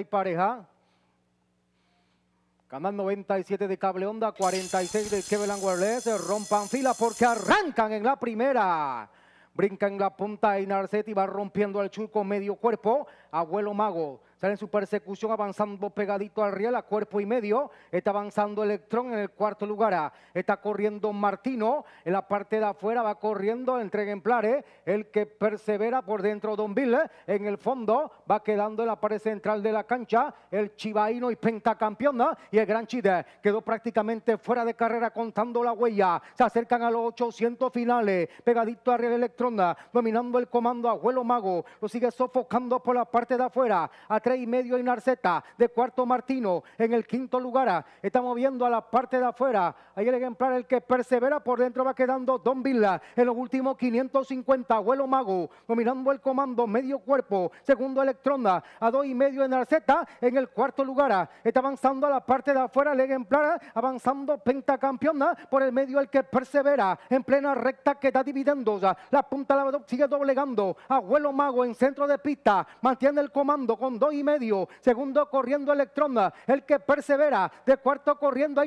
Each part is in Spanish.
y pareja. Canal 97 de Cable Onda, 46 de Kevin Se Rompan fila porque arrancan en la primera. Brinca en la punta y Narcetti va rompiendo al chuco medio cuerpo. Abuelo Mago Sale en su persecución avanzando pegadito al riel a cuerpo y medio. Está avanzando Electrón en el cuarto lugar. Está corriendo Martino. En la parte de afuera va corriendo entre ejemplares. El que persevera por dentro Don Bill. En el fondo va quedando en la pared central de la cancha. El Chivaino y pentacampeón. Y el Gran Chide quedó prácticamente fuera de carrera contando la huella. Se acercan a los 800 finales. Pegadito a riel Electrón. Dominando el comando Abuelo Mago. Lo sigue sofocando por la parte de afuera. a tres y medio Narceta, de cuarto Martino, en el quinto lugar, ah, estamos viendo a la parte de afuera, ahí el ejemplar el que persevera por dentro, va quedando Don Villa, en los últimos 550, Abuelo mago, dominando el comando, medio cuerpo, segundo Electronda, a dos y medio en Narceta en el cuarto lugar, ah, está avanzando a la parte de afuera, el ejemplar, ah, avanzando pentacampeona, por el medio el que persevera, en plena recta que está dividiendo, la punta la sigue doblegando, abuelo mago en centro de pista, mantiene el comando con dos y medio. Segundo corriendo Electronda. el que persevera. De cuarto corriendo a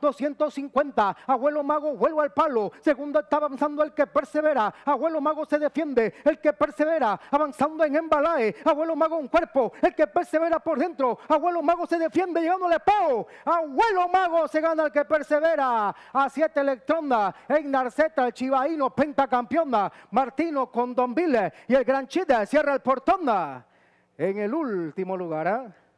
250. Abuelo Mago vuelvo al palo. Segundo está avanzando el que persevera. Abuelo Mago se defiende. El que persevera. Avanzando en embalaje. Abuelo Mago un cuerpo. El que persevera por dentro. Abuelo Mago se defiende llegándole al Abuelo Mago se gana el que persevera. A siete Electronda. en el el Chivaíno, pentacampeona. Martino con Don Viles. y el Gran Chida cierra el portón en el último lugar. ¿ah?